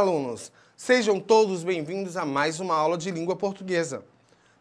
alunos! Sejam todos bem-vindos a mais uma aula de língua portuguesa.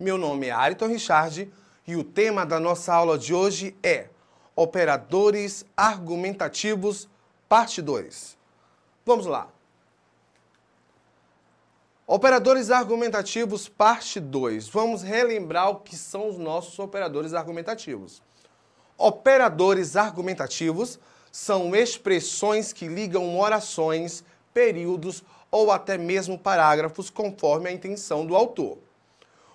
Meu nome é Ariton Richard e o tema da nossa aula de hoje é Operadores Argumentativos, parte 2. Vamos lá! Operadores argumentativos, parte 2. Vamos relembrar o que são os nossos operadores argumentativos. Operadores argumentativos são expressões que ligam orações períodos ou até mesmo parágrafos, conforme a intenção do autor.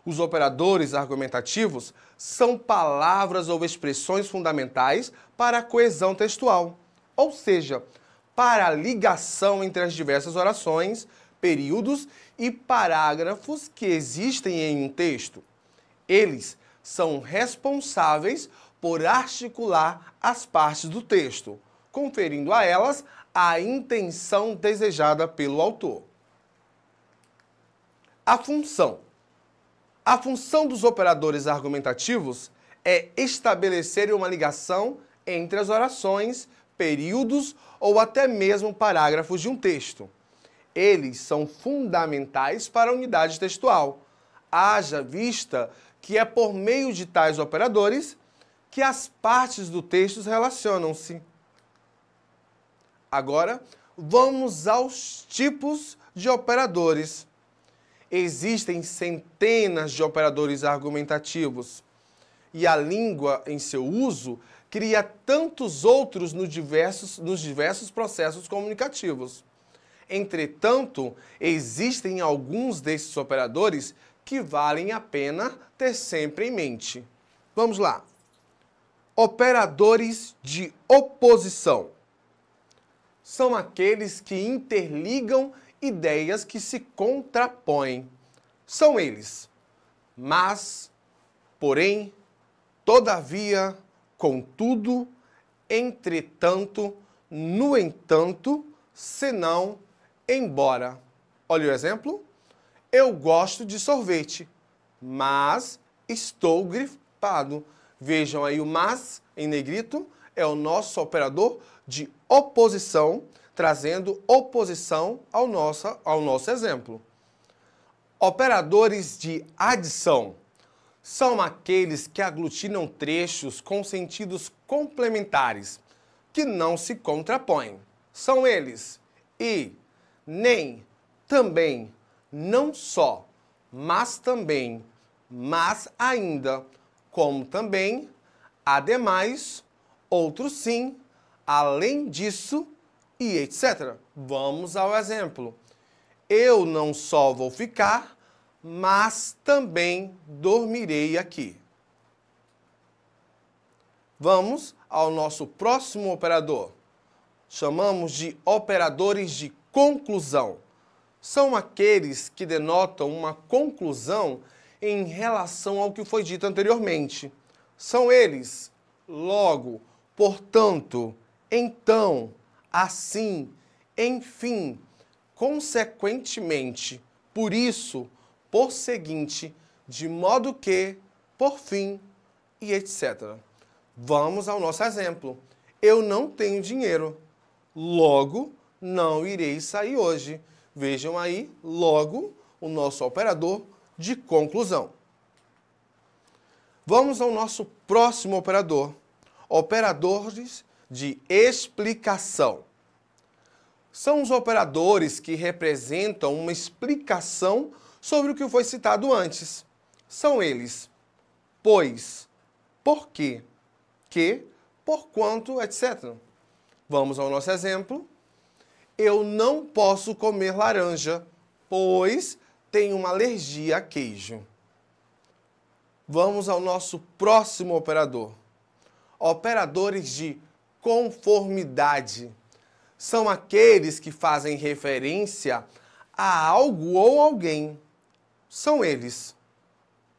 Os operadores argumentativos são palavras ou expressões fundamentais para a coesão textual, ou seja, para a ligação entre as diversas orações, períodos e parágrafos que existem em um texto. Eles são responsáveis por articular as partes do texto, conferindo a elas a intenção desejada pelo autor. A função. A função dos operadores argumentativos é estabelecer uma ligação entre as orações, períodos ou até mesmo parágrafos de um texto. Eles são fundamentais para a unidade textual. Haja vista que é por meio de tais operadores que as partes do texto relacionam-se. Agora, vamos aos tipos de operadores. Existem centenas de operadores argumentativos e a língua, em seu uso, cria tantos outros nos diversos, nos diversos processos comunicativos. Entretanto, existem alguns desses operadores que valem a pena ter sempre em mente. Vamos lá. Operadores de oposição são aqueles que interligam ideias que se contrapõem. São eles, mas, porém, todavia, contudo, entretanto, no entanto, senão, embora. Olha o exemplo. Eu gosto de sorvete, mas estou gripado. Vejam aí o mas em negrito é o nosso operador de oposição, trazendo oposição ao, nossa, ao nosso exemplo. Operadores de adição são aqueles que aglutinam trechos com sentidos complementares, que não se contrapõem. São eles e, nem, também, não só, mas também, mas ainda, como também, ademais outros sim, além disso e etc. Vamos ao exemplo. Eu não só vou ficar, mas também dormirei aqui. Vamos ao nosso próximo operador. Chamamos de operadores de conclusão. São aqueles que denotam uma conclusão em relação ao que foi dito anteriormente. São eles logo, portanto, então, assim, enfim, consequentemente, por isso, por seguinte, de modo que, por fim, e etc. Vamos ao nosso exemplo. Eu não tenho dinheiro, logo não irei sair hoje. Vejam aí, logo, o nosso operador de conclusão. Vamos ao nosso próximo operador operadores de explicação. São os operadores que representam uma explicação sobre o que foi citado antes. São eles pois, por quê, que, porquanto, etc. Vamos ao nosso exemplo. Eu não posso comer laranja, pois tenho uma alergia a queijo. Vamos ao nosso próximo operador operadores de conformidade. São aqueles que fazem referência a algo ou alguém. São eles: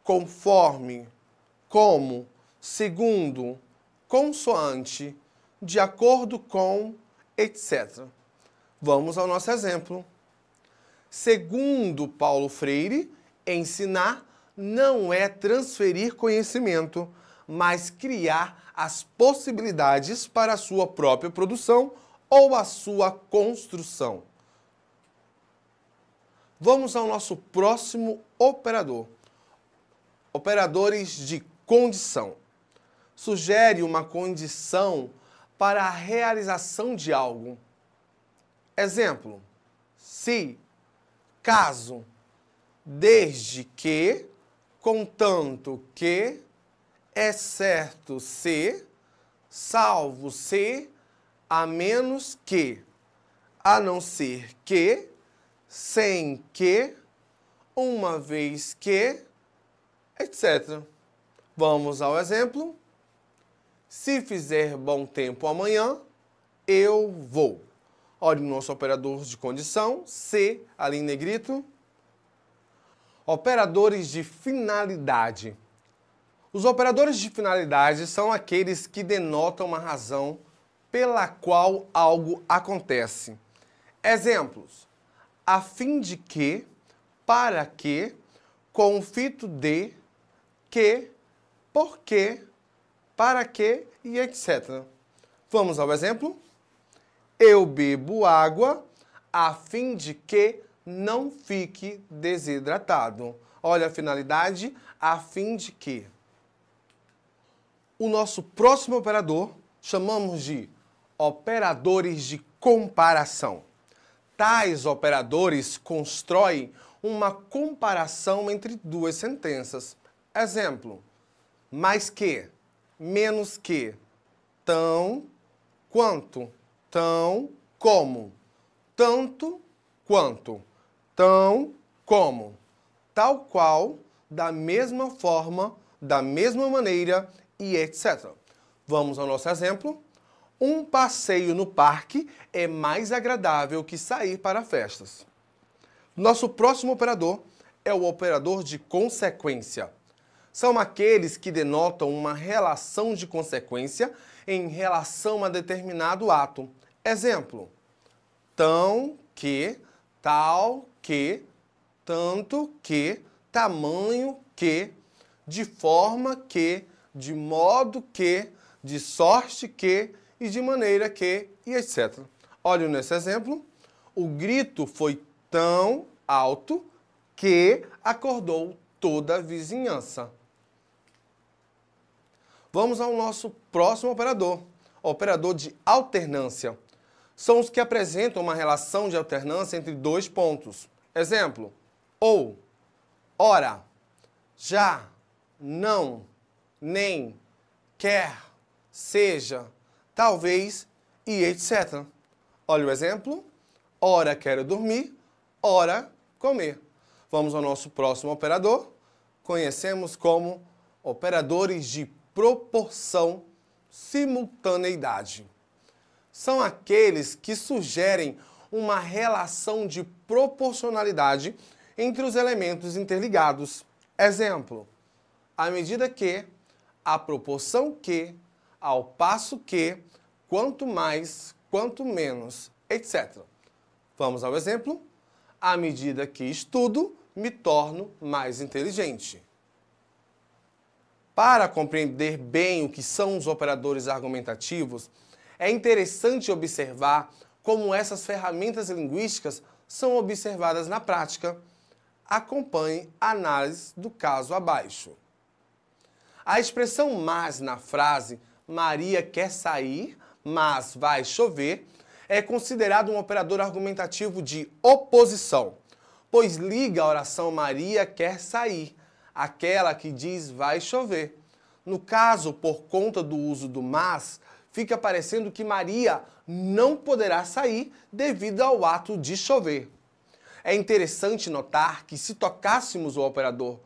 conforme, como, segundo, consoante, de acordo com, etc. Vamos ao nosso exemplo. Segundo Paulo Freire, ensinar não é transferir conhecimento mas criar as possibilidades para a sua própria produção ou a sua construção. Vamos ao nosso próximo operador. Operadores de condição. Sugere uma condição para a realização de algo. Exemplo: se, caso, desde que, contanto que, é certo se, salvo se, a menos que, a não ser que, sem que, uma vez que, etc. Vamos ao exemplo. Se fizer bom tempo amanhã, eu vou. Olhe o nosso operador de condição, C, ali em negrito. Operadores de finalidade. Os operadores de finalidade são aqueles que denotam uma razão pela qual algo acontece. Exemplos: a fim de que, para que, com o fito de, que, porque, para que e etc. Vamos ao exemplo? Eu bebo água a fim de que não fique desidratado. Olha a finalidade, a fim de que. O nosso próximo operador chamamos de operadores de comparação. Tais operadores constroem uma comparação entre duas sentenças. Exemplo: mais que, menos que, tão, quanto, tão, como, tanto, quanto, tão, como. Tal qual, da mesma forma, da mesma maneira e etc. Vamos ao nosso exemplo. Um passeio no parque é mais agradável que sair para festas. Nosso próximo operador é o operador de consequência. São aqueles que denotam uma relação de consequência em relação a determinado ato. Exemplo: tão que, tal que, tanto que, tamanho que, de forma que, de modo que, de sorte que e de maneira que e etc. Olhem nesse exemplo, o grito foi tão alto que acordou toda a vizinhança. Vamos ao nosso próximo operador, operador de alternância. São os que apresentam uma relação de alternância entre dois pontos. Exemplo: ou, ora, já, não nem, quer, seja, talvez e etc. Olha o exemplo. Ora quero dormir, ora comer. Vamos ao nosso próximo operador. Conhecemos como operadores de proporção simultaneidade. São aqueles que sugerem uma relação de proporcionalidade entre os elementos interligados. Exemplo: à medida que à proporção que, ao passo que, quanto mais, quanto menos, etc. Vamos ao exemplo? À medida que estudo, me torno mais inteligente. Para compreender bem o que são os operadores argumentativos, é interessante observar como essas ferramentas linguísticas são observadas na prática. Acompanhe a análise do caso abaixo. A expressão mas na frase Maria quer sair, mas vai chover é considerado um operador argumentativo de oposição, pois liga a oração Maria quer sair, aquela que diz vai chover. No caso, por conta do uso do mas, fica parecendo que Maria não poderá sair devido ao ato de chover. É interessante notar que se tocássemos o operador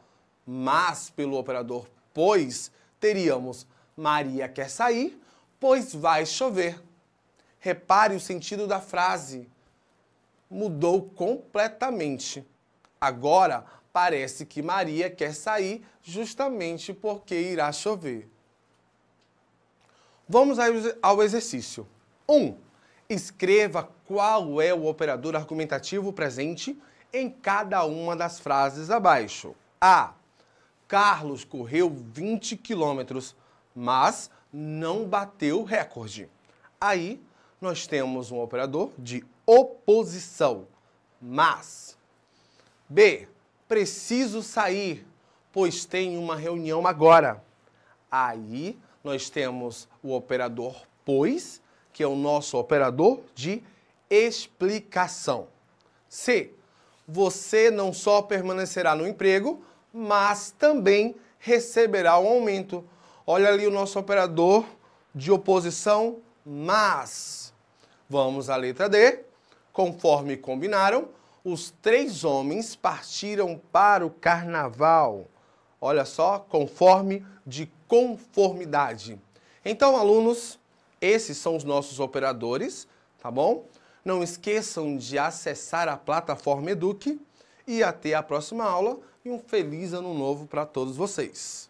mas pelo operador pois teríamos Maria quer sair, pois vai chover. Repare o sentido da frase. Mudou completamente. Agora parece que Maria quer sair justamente porque irá chover. Vamos ao exercício. 1. Um, escreva qual é o operador argumentativo presente em cada uma das frases abaixo. A Carlos correu 20 quilômetros, mas não bateu recorde. Aí nós temos um operador de oposição, mas. B. Preciso sair, pois tenho uma reunião agora. Aí nós temos o operador pois, que é o nosso operador de explicação. C. Você não só permanecerá no emprego, mas também receberá um aumento. Olha ali o nosso operador de oposição, mas. Vamos à letra D. Conforme combinaram, os três homens partiram para o carnaval. Olha só, conforme de conformidade. Então, alunos, esses são os nossos operadores, tá bom? Não esqueçam de acessar a plataforma Eduque e até a próxima aula e um feliz ano novo para todos vocês.